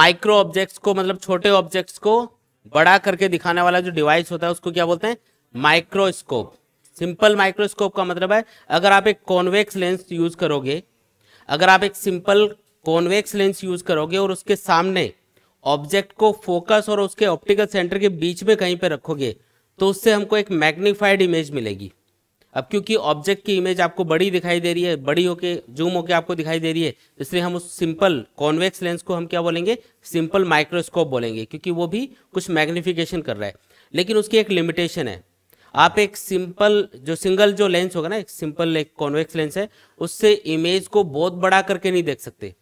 micro objects को मतलब छोटे ऑब्जेक्ट्स को बड़ा करके दिखाने वाला जो डिवाइस होता है उसको क्या बोलते हैं माइक्रोस्कोप सिंपल माइक्रोस्कोप का मतलब है अगर आप एक कॉन्वेक्स लेंस यूज करोगे अगर आप एक सिंपल कॉन्वेक्स लेंस यूज करोगे और उसके सामने ऑब्जेक्ट को फोकस और उसके ऑप्टिकल सेंटर के बीच में कहीं पर रखोगे तो उससे हमको एक मैग्निफाइड इमेज मिलेगी अब क्योंकि ऑब्जेक्ट की इमेज आपको बड़ी दिखाई दे रही है बड़ी होके जूम होके आपको दिखाई दे रही है इसलिए हम उस सिंपल कॉन्वेक्स लेंस को हम क्या बोलेंगे सिंपल माइक्रोस्कोप बोलेंगे क्योंकि वो भी कुछ मैग्निफिकेशन कर रहा है लेकिन उसकी एक लिमिटेशन है आप एक सिंपल जो सिंगल जो लेंस होगा ना एक सिंपल एक कॉन्वेक्स लेंस है उससे इमेज को बहुत बड़ा करके नहीं देख सकते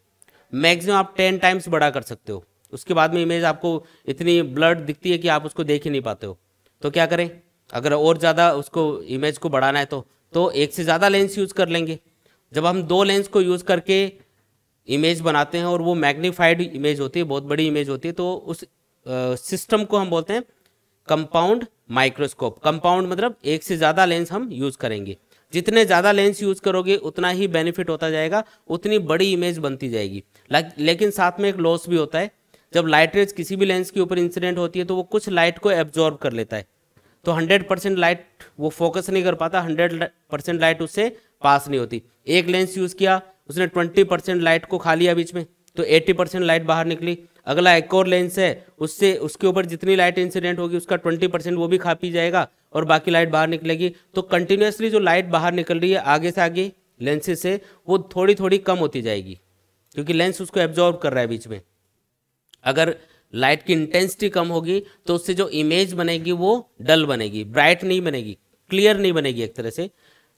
मैक्सिमम आप टेन टाइम्स बड़ा कर सकते हो उसके बाद में इमेज आपको इतनी ब्लड दिखती है कि आप उसको देख ही नहीं पाते हो तो क्या करें अगर और ज़्यादा उसको इमेज को बढ़ाना है तो तो एक से ज़्यादा लेंस यूज़ कर लेंगे जब हम दो लेंस को यूज़ करके इमेज बनाते हैं और वो मैग्नीफाइड इमेज होती है बहुत बड़ी इमेज होती है तो उस सिस्टम को हम बोलते हैं कंपाउंड माइक्रोस्कोप कंपाउंड मतलब एक से ज़्यादा लेंस हम यूज़ करेंगे जितने ज़्यादा लेंस यूज़ करोगे उतना ही बेनिफिट होता जाएगा उतनी बड़ी इमेज बनती जाएगी लेकिन साथ में एक लॉस भी होता है जब लाइट रेज किसी भी लेंस के ऊपर इंसिडेंट होती है तो वो कुछ लाइट को एब्जॉर्ब कर लेता है तो 100 परसेंट लाइट वो फोकस नहीं कर पाता 100 परसेंट लाइट उससे पास नहीं होती एक लेंस यूज़ किया उसने 20 परसेंट लाइट को खा लिया बीच में तो 80 परसेंट लाइट बाहर निकली अगला एक और लेंस है उससे उसके ऊपर जितनी लाइट इंसिडेंट होगी उसका 20 परसेंट वो भी खा पी जाएगा और बाकी लाइट बाहर निकलेगी तो कंटिन्यूसली जो लाइट बाहर निकल रही है आगे से आगे लेंसेज से वो थोड़ी थोड़ी कम होती जाएगी क्योंकि लेंस उसको एब्जॉर्ब कर रहा है बीच में अगर लाइट की इंटेंसिटी कम होगी तो उससे जो इमेज बनेगी वो डल बनेगी ब्राइट नहीं बनेगी क्लियर नहीं बनेगी एक तरह से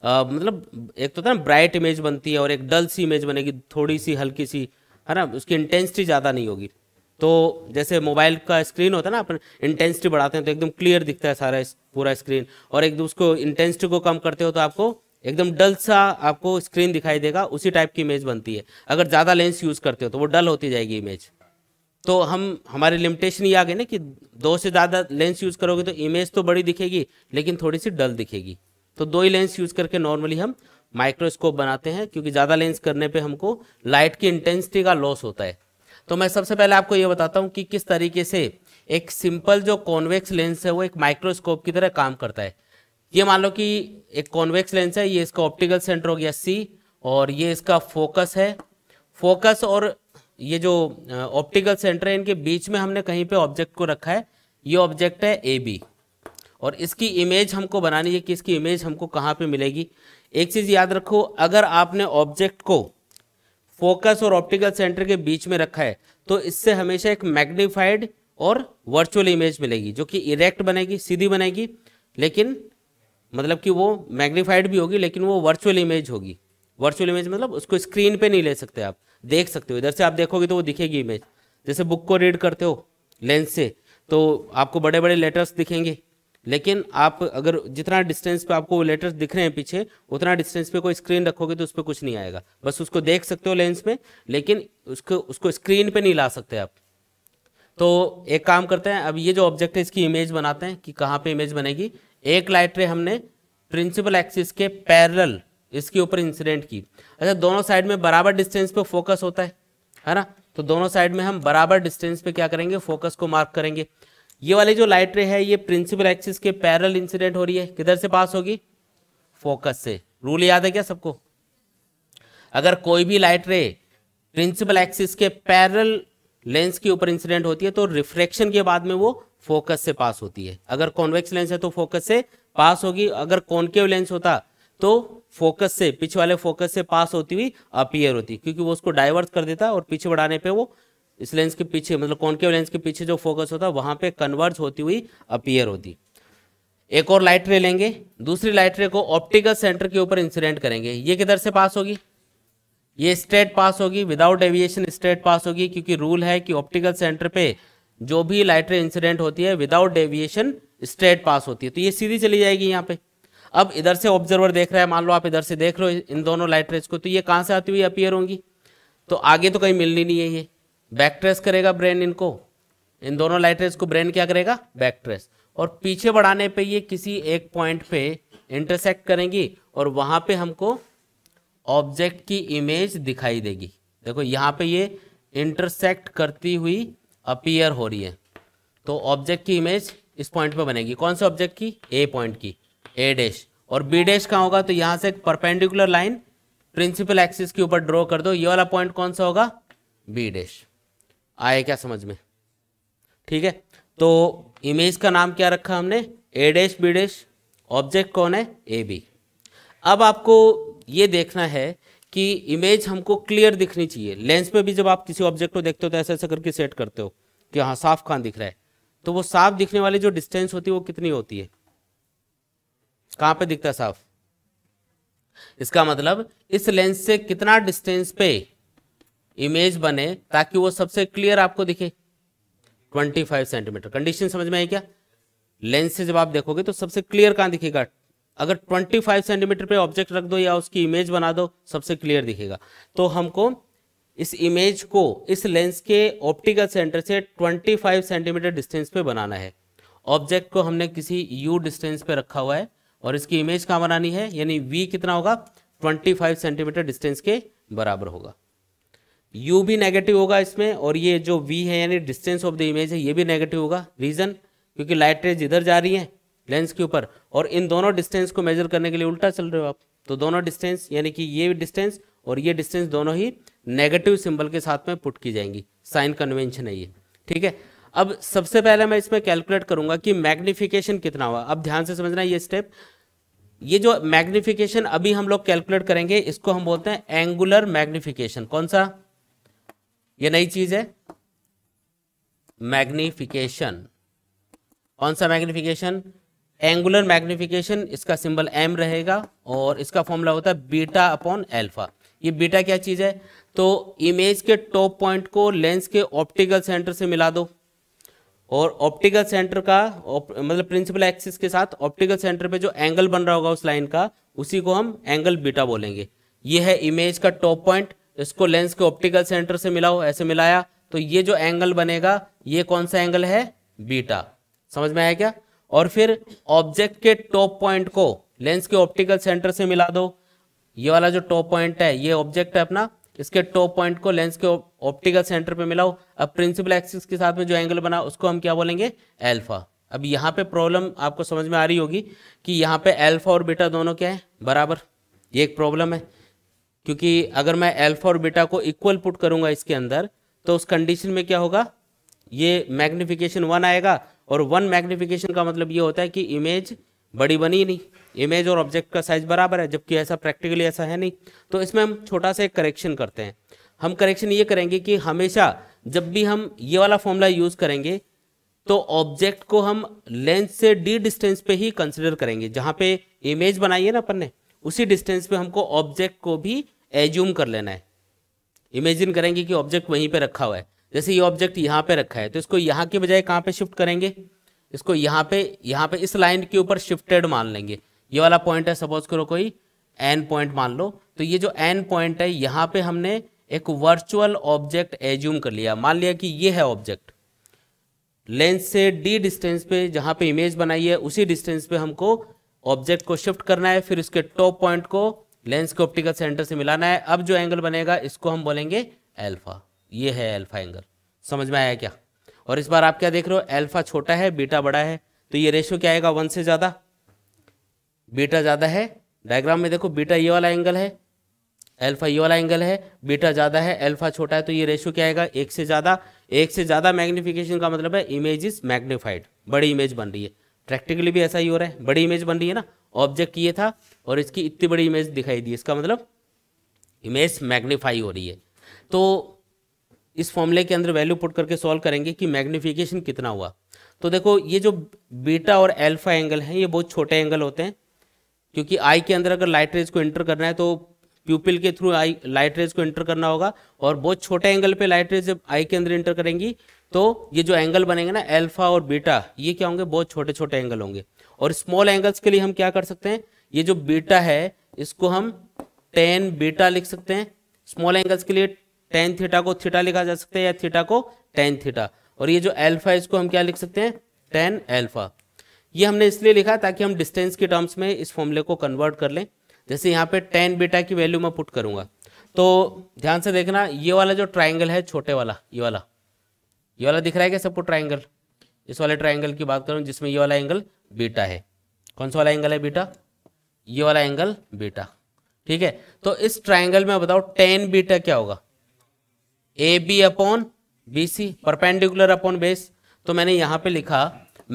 आ, मतलब एक तो था ना ब्राइट इमेज बनती है और एक डल सी इमेज बनेगी थोड़ी सी हल्की सी है ना उसकी इंटेंसिटी ज़्यादा नहीं होगी तो जैसे मोबाइल का स्क्रीन होता है ना अपन इंटेंसिटी बढ़ाते हैं तो एकदम क्लियर दिखता है सारा पूरा स्क्रीन और एक उसको इंटेंसिटी को कम करते हो तो आपको एकदम डल सा आपको स्क्रीन दिखाई देगा उसी टाइप की इमेज बनती है अगर ज़्यादा लेंस यूज़ करते हो तो वो डल होती जाएगी इमेज तो हम हमारे लिमिटेशन ये आ गए ना कि दो से ज़्यादा लेंस यूज़ करोगे तो इमेज तो बड़ी दिखेगी लेकिन थोड़ी सी डल दिखेगी तो दो ही लेंस यूज़ करके नॉर्मली हम माइक्रोस्कोप बनाते हैं क्योंकि ज़्यादा लेंस करने पे हमको लाइट की इंटेंसिटी का लॉस होता है तो मैं सबसे पहले आपको ये बताता हूँ कि किस तरीके से एक सिंपल जो कॉन्वेक्स लेंस है वो एक माइक्रोस्कोप की तरह काम करता है ये मान लो कि एक कॉन्वेक्स लेंस है ये इसका ऑप्टिकल सेंटर हो गया सी और ये इसका फोकस है फोकस और ये जो ऑप्टिकल सेंटर है इनके बीच में हमने कहीं पे ऑब्जेक्ट को रखा है ये ऑब्जेक्ट है ए बी और इसकी इमेज हमको बनानी है कि इसकी इमेज हमको कहाँ पे मिलेगी एक चीज़ याद रखो अगर आपने ऑब्जेक्ट को फोकस और ऑप्टिकल सेंटर के बीच में रखा है तो इससे हमेशा एक मैग्नीफाइड और वर्चुअल इमेज मिलेगी जो कि इरेक्ट बनेगी सीधी बनेगी लेकिन मतलब कि वो मैग्नीफाइड भी होगी लेकिन वो वर्चुअल इमेज होगी वर्चुअल इमेज मतलब उसको स्क्रीन पे नहीं ले सकते आप देख सकते हो इधर से आप देखोगे तो वो दिखेगी इमेज जैसे बुक को रीड करते हो लेंस से तो आपको बड़े बड़े लेटर्स दिखेंगे लेकिन आप अगर जितना डिस्टेंस पे आपको लेटर्स दिख रहे हैं पीछे उतना डिस्टेंस पे कोई स्क्रीन रखोगे तो उस पर कुछ नहीं आएगा बस उसको देख सकते हो लेंस में लेकिन उसको उसको स्क्रीन पे नहीं ला सकते आप तो एक काम करते हैं अब ये जो ऑब्जेक्ट है इसकी इमेज बनाते हैं कि कहाँ पे इमेज बनेगी एक लाइट रे हमने प्रिंसिपल एक्सिस के पैरल इसके ऊपर इंसिडेंट की अच्छा दोनों साइड में बराबर डिस्टेंस पे फोकस होता है है ना तो दोनों साइड में हम बराबर डिस्टेंस पे क्या करेंगे फोकस को मार्क करेंगे ये वाली जो लाइट रे है ये प्रिंसिपल एक्सिस के पैरल इंसिडेंट हो रही है किधर से पास होगी फोकस से रूल याद है क्या सबको अगर कोई भी लाइट रे प्रिंसिपल एक्सिस के पैरल लेंस के ऊपर इंसिडेंट होती है तो रिफ्लेक्शन के बाद में वो फोकस से पास होती है अगर कॉन्वेक्स लेंस है तो फोकस से पास होगी अगर कॉन्केव लेंस होता तो फोकस से पीछे वाले फोकस से पास होती हुई अपीयर होती क्योंकि वो उसको डाइवर्ट कर देता है और पीछे बढ़ाने पे वो इस लेंस के पीछे मतलब कॉन्केव लेंस के पीछे जो फोकस होता है वहां पे कन्वर्ज होती हुई अपीयर होती एक और लाइट रे लेंगे दूसरी लाइट रे को ऑप्टिकल सेंटर के ऊपर इंसिडेंट करेंगे ये किधर से पास होगी ये स्ट्रेट पास होगी विदाउट एविएशन स्ट्रेट पास होगी क्योंकि रूल है कि ऑप्टिकल सेंटर पे जो भी लाइट रे इंसिडेंट होती है विदाउट डेविएशन स्ट्रेट पास होती है तो ये सीधी चली जाएगी यहाँ पे अब इधर से ऑब्जर्वर देख रहा है मान लो आप इधर से देख लो इन दोनों लाइट रेज को तो ये कहाँ से आती हुई अपियर होंगी तो आगे तो कहीं मिलनी नहीं है ये बैक ट्रेस करेगा ब्रेन इनको इन दोनों लाइट रेज को ब्रेन क्या करेगा बैक ट्रेस और पीछे बढ़ाने पे ये किसी एक पॉइंट पे इंटरसेक्ट करेंगी और वहाँ पे हमको ऑब्जेक्ट की इमेज दिखाई देगी देखो यहाँ पे ये इंटरसेक्ट करती हुई अपीयर हो रही है तो ऑब्जेक्ट की इमेज इस पॉइंट पे बनेगी कौन से ऑब्जेक्ट की ए पॉइंट की ए डैश और बी डैश कहाँ होगा तो यहाँ से एक परपेंडिकुलर लाइन प्रिंसिपल एक्सिस के ऊपर ड्रॉ कर दो ये वाला पॉइंट कौन सा होगा बी डैश आए क्या समझ में ठीक है तो इमेज का नाम क्या रखा हमने A dash B dash object कौन है ए बी अब आपको ये देखना है कि इमेज हमको क्लियर दिखनी चाहिए लेंस पे भी जब आप किसी ऑब्जेक्ट को देखते हो तो ऐसा ऐसा करके सेट करते हो कि हाँ साफ कहाँ दिख रहा है तो वो साफ दिखने वाली जो डिस्टेंस होती है वो कितनी होती है कहां पे दिखता है साफ इसका मतलब इस लेंस से कितना डिस्टेंस पे इमेज बने ताकि वो सबसे क्लियर आपको दिखे 25 सेंटीमीटर कंडीशन समझ में आई क्या लेंस से जब आप देखोगे तो सबसे क्लियर कहां दिखेगा अगर 25 सेंटीमीटर पे ऑब्जेक्ट रख दो या उसकी इमेज बना दो सबसे क्लियर दिखेगा तो हमको इस इमेज को इस लेंस के ऑप्टिकल सेंटर से 25 सेंटीमीटर डिस्टेंस पे बनाना है ऑब्जेक्ट को हमने किसी यू डिस्टेंस पे रखा हुआ है और इसकी इमेज कहाँ बनानी है यानी वी कितना होगा 25 सेंटीमीटर डिस्टेंस के बराबर होगा यू भी नेगेटिव होगा इसमें और ये जो वी है यानी डिस्टेंस ऑफ द इमेज है ये भी नेगेटिव होगा रीजन क्योंकि लाइट रेज इधर जा रही है लेंस के ऊपर और इन दोनों डिस्टेंस को मेजर करने के लिए उल्टा चल रहे हो आप तो दोनों डिस्टेंस यानी कि ये डिस्टेंस और ये डिस्टेंस दोनों ही नेगेटिव सिंबल के साथ में पुट की जाएंगी साइन कन्वेंशन है ये ठीक है अब सबसे पहले मैं इसमें कैलकुलेट करूंगा कि मैग्निफिकेशन कितना हुआ अब ध्यान से समझना ये स्टेप ये जो मैग्निफिकेशन अभी हम लोग कैलकुलेट करेंगे इसको हम बोलते हैं एंगुलर मैग्निफिकेशन कौन सा ये नई चीज है मैग्निफिकेशन कौन सा मैग्निफिकेशन एंगुलर मैग्निफिकेशन इसका सिंबल एम रहेगा और इसका फॉर्मूला होता है बीटा अपॉन एल्फा ये बीटा क्या चीज़ है तो इमेज के टॉप पॉइंट को लेंस के ऑप्टिकल सेंटर से मिला दो और ऑप्टिकल सेंटर का मतलब प्रिंसिपल एक्सिस के साथ ऑप्टिकल सेंटर पे जो एंगल बन रहा होगा उस लाइन का उसी को हम एंगल बीटा बोलेंगे ये है इमेज का टॉप पॉइंट इसको लेंस के ऑप्टिकल सेंटर से मिलाओ ऐसे मिलाया तो ये जो एंगल बनेगा ये कौन सा एंगल है बीटा समझ में आया क्या और फिर ऑब्जेक्ट के टॉप पॉइंट को लेंस के ऑप्टिकल सेंटर से मिला दो ये वाला जो टॉप पॉइंट है ये ऑब्जेक्ट है अपना इसके टॉप पॉइंट को लेंस के ऑप्टिकल सेंटर पे मिलाओ अब प्रिंसिपल एक्सिस के साथ में जो एंगल बना उसको हम क्या बोलेंगे एल्फा अब यहाँ पे प्रॉब्लम आपको समझ में आ रही होगी कि यहाँ पे एल्फा और बीटा दोनों क्या है बराबर ये एक प्रॉब्लम है क्योंकि अगर मैं एल्फा और बीटा को इक्वल पुट करूंगा इसके अंदर तो उस कंडीशन में क्या होगा ये मैग्निफिकेशन वन आएगा और वन मैग्निफिकेशन का मतलब ये होता है कि इमेज बड़ी बनी नहीं इमेज और ऑब्जेक्ट का साइज बराबर है जबकि ऐसा प्रैक्टिकली ऐसा है नहीं तो इसमें हम छोटा सा एक करेक्शन करते हैं हम करेक्शन ये करेंगे कि हमेशा जब भी हम ये वाला फॉर्मूला यूज करेंगे तो ऑब्जेक्ट को हम लेंथ से डी डिस्टेंस पे ही कंसिडर करेंगे जहाँ पे इमेज बनाई है ना अपन ने उसी डिस्टेंस पे हमको ऑब्जेक्ट को भी एज्यूम कर लेना है इमेजिन करेंगे कि ऑब्जेक्ट वहीं पे रखा हुआ है जैसे ये ऑब्जेक्ट यहाँ पे रखा है तो इसको यहाँ के बजाय कहाँ पे शिफ्ट करेंगे इसको यहाँ पे यहाँ पे इस लाइन के ऊपर शिफ्टेड मान लेंगे ये वाला पॉइंट है सपोज करो कोई एन पॉइंट मान लो तो ये जो एन पॉइंट है यहाँ पे हमने एक वर्चुअल ऑब्जेक्ट एज्यूम कर लिया मान लिया कि ये है ऑब्जेक्ट लेंस से डी डिस्टेंस पे जहाँ पे इमेज बनाई है उसी डिस्टेंस पे हमको ऑब्जेक्ट को शिफ्ट करना है फिर उसके टॉप पॉइंट को लेंस के ऑप्टिकल सेंटर से मिलाना है अब जो एंगल बनेगा इसको हम बोलेंगे एल्फा ये है एल्फा एंगल समझ में आया क्या और इस बार आप क्या देख रहे हो एल्फा छोटा है बीटा बड़ा है तो ये रेशियो क्या आएगा वन से ज़्यादा बीटा ज़्यादा है डायग्राम में देखो बीटा ये वाला एंगल है अल्फा ये वाला एंगल है बीटा ज़्यादा है अल्फा छोटा है तो ये रेशियो क्या आएगा एक से ज़्यादा एक से ज़्यादा मैग्निफिकेशन का मतलब है इमेज इज मैग्नीफाइड बड़ी इमेज बन रही है प्रैक्टिकली भी ऐसा ही हो रहा है बड़ी इमेज बन रही है ना ऑब्जेक्ट ये था और इसकी इतनी बड़ी इमेज दिखाई दी इसका मतलब इमेज मैग्नीफाई हो रही है तो इस फॉर्मूले के अंदर वैल्यू पुट करके सॉल्व करेंगे कि मैग्निफिकेशन कितना हुआ तो देखो ये जो बीटा और एल्फा एंगल हैं ये बहुत छोटे एंगल होते हैं क्योंकि आई के अंदर अगर लाइट रेज को एंटर करना है तो प्यूपिल के थ्रू आई लाइट रेज को एंटर करना होगा और बहुत छोटे एंगल पे लाइट रेज जब आई के अंदर एंटर करेंगी तो ये जो एंगल बनेंगे ना एल्फा और बीटा ये क्या होंगे बहुत छोटे छोटे एंगल होंगे और स्मॉल एंगल्स के लिए हम क्या कर सकते हैं ये जो बीटा है इसको हम टेन बीटा लिख सकते हैं स्मॉल एंगल्स के लिए टेन थीटा को थीटा लिखा जा सकता है या थीटा को टेन थीटा और ये जो एल्फा इसको हम क्या लिख सकते हैं टेन एल्फा ये हमने इसलिए लिखा ताकि हम डिस्टेंस के टर्म्स में इस फॉर्मूले को कन्वर्ट कर लें जैसे यहाँ पे टेन बीटा की वैल्यू मैं पुट करूंगा तो ध्यान से देखना ये वाला जो ट्राइंगल है छोटे वाला ये वाला ये वाला दिख रहा है क्या सबको ट्राइंगल इस वाले ट्राइंगल की बात करूँ जिसमें ये वाला एंगल बीटा है कौन सा वाला एंगल है बीटा ये वाला एंगल बीटा ठीक है तो इस ट्राइंगल में बताओ टेन बीटा क्या होगा A B upon B C perpendicular upon base तो मैंने यहाँ पे लिखा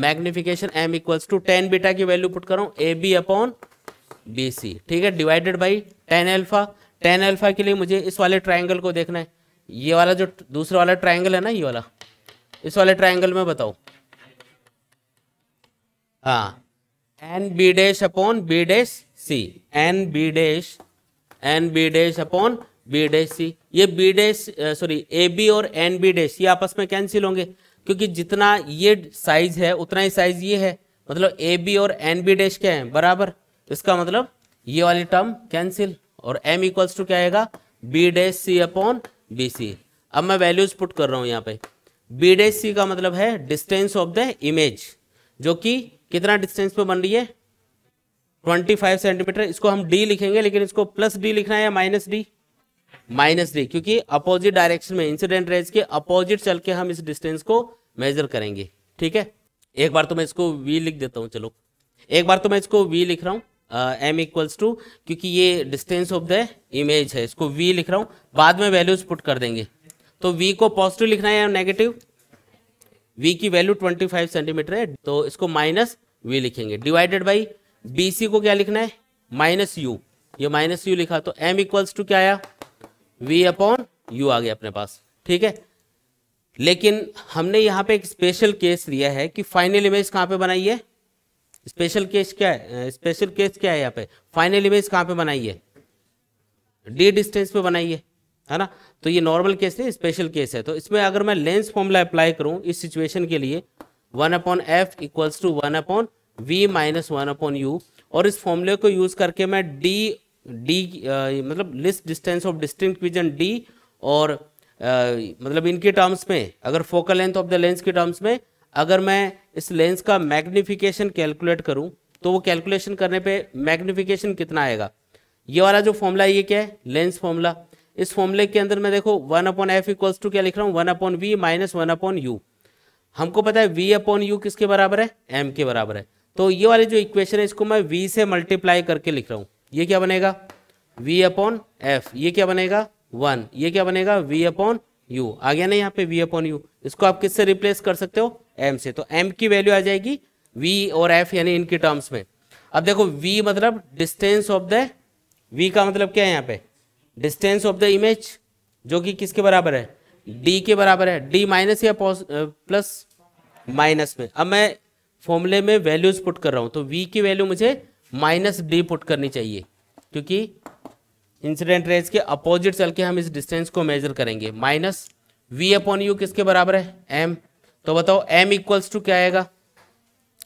magnification M equals to tan beta की वैल्यू पुट करो A B upon B C ठीक है divided by tan alpha tan alpha के लिए मुझे इस वाले ट्राइंगल को देखना है ये वाला जो दूसरा वाला ट्राइंगल है ना ये वाला इस वाले ट्राइंगल में बताओ हाँ N B dash upon B dash C N B dash N B dash upon B dash C ये B dash sorry A B और एन बी डैश ये आपस में कैंसिल होंगे क्योंकि जितना ये साइज है उतना ही साइज ये है मतलब ए बी और एन बी डैश क्या है बराबर तो इसका मतलब ये वाली टर्म कैंसिल और एम इक्वल्स टू क्या आएगा B dash C upon B C अब मैं वैल्यूज पुट कर रहा हूँ यहाँ पे बी डैश सी का मतलब है डिस्टेंस ऑफ द इमेज जो कि कितना डिस्टेंस पे बन रही है 25 सेंटीमीटर इसको हम डी लिखेंगे लेकिन इसको प्लस डी लिखना है या माइनस डी माइनस डी क्योंकि अपोजिट डायरेक्शन में इंसिडेंट रेज के अपोजिट चल के हम इस डिस्टेंस को मेजर करेंगे ठीक है एक बार तो मैं इसको वी लिख देता हूँ चलो एक बार तो मैं इसको वी लिख रहा हूँ एम इक्वल्स टू क्योंकि ये डिस्टेंस ऑफ द इमेज है इसको वी लिख रहा हूँ बाद में वैल्यूज पुट कर देंगे तो वी को पॉजिटिव लिखना है या नेगेटिव वी की वैल्यू 25 सेंटीमीटर है तो इसको माइनस वी लिखेंगे डिवाइडेड बाई बी सी को क्या लिखना है माइनस यू ये माइनस यू लिखा तो एम इक्वल्स टू क्या आया वी अपॉन यू आ गया अपने पास ठीक है लेकिन हमने यहाँ पे एक स्पेशल केस लिया है कि फाइनल इमेज कहाँ पे बनाई है स्पेशल केस क्या है स्पेशल केस क्या है यहाँ पे फाइनल इमेज कहाँ पे बनाई है डी डिस्टेंस पे बनाई है है ना तो ये नॉर्मल केस नहीं स्पेशल केस है तो इसमें अगर मैं लेंस फॉर्मूला अप्लाई करूँ इस सिचुएशन के लिए one upon F equals to one upon V minus one upon U और इस फॉर्मूले को यूज़ करके मैं डी डी मतलब least distance of distinct D और मतलब इनके टर्म्स में अगर focal length of the lens के टर्म्स में अगर मैं इस लेंस का मैग्निफिकेशन कैलकुलेट करूं तो वो कैलकुलेशन करने पे मैग्निफिकेशन कितना आएगा ये वाला जो फॉर्मूला ये क्या है लेंस फॉर्मूला इस फॉर्मूले के अंदर मैं देखो one upon F equals to क्या लिख रहा हूँ one upon V minus one upon U हमको पता है वी अपॉन यू किसके बराबर है एम के बराबर है तो ये वाली जो इक्वेशन है इसको मैं वी से मल्टीप्लाई करके लिख रहा हूँ ये क्या बनेगा वी अपॉन एफ ये क्या बनेगा वन ये क्या बनेगा वी अपॉन यू आ गया ना यहाँ पे वी अपॉन यू इसको आप किससे रिप्लेस कर सकते हो एम से तो एम की वैल्यू आ जाएगी वी और एफ यानी इनके टर्म्स में अब देखो वी मतलब डिस्टेंस ऑफ द वी का मतलब क्या है यहाँ पे डिस्टेंस ऑफ द इमेज जो कि किसके बराबर है डी के बराबर है डी माइनस या प्लस माइनस में अब मैं फॉर्मूले में वैल्यूज पुट कर रहा हूँ तो वी की वैल्यू मुझे माइनस डी पुट करनी चाहिए क्योंकि इंसिडेंट रेज के अपोजिट चल के हम इस डिस्टेंस को मेजर करेंगे माइनस वी अपॉन यू किसके बराबर है एम तो बताओ एम इक्वल्स टू क्या आएगा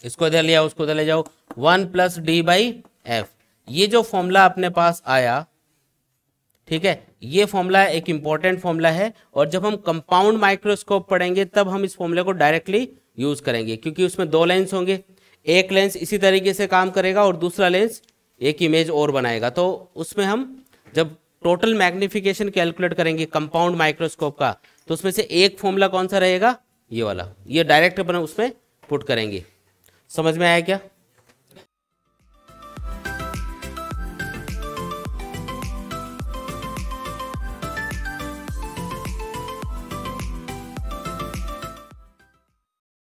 इसको इधर ले आओ उसको इधर ले जाओ one plus D by F ये जो फॉर्मूला अपने पास आया ठीक है ये फॉर्मूला एक इंपॉर्टेंट फॉर्मूला है और जब हम कंपाउंड माइक्रोस्कोप पढ़ेंगे तब हम इस फॉर्मूले को डायरेक्टली यूज करेंगे क्योंकि उसमें दो लेंस होंगे एक लेंस इसी तरीके से काम करेगा और दूसरा लेंस एक इमेज और बनाएगा तो उसमें हम जब टोटल मैग्निफिकेशन कैलकुलेट करेंगे कंपाउंड माइक्रोस्कोप का तो उसमें से एक फॉर्मूला कौन सा रहेगा ये वाला ये डायरेक्ट अपन उसमें पुट करेंगे समझ में आया क्या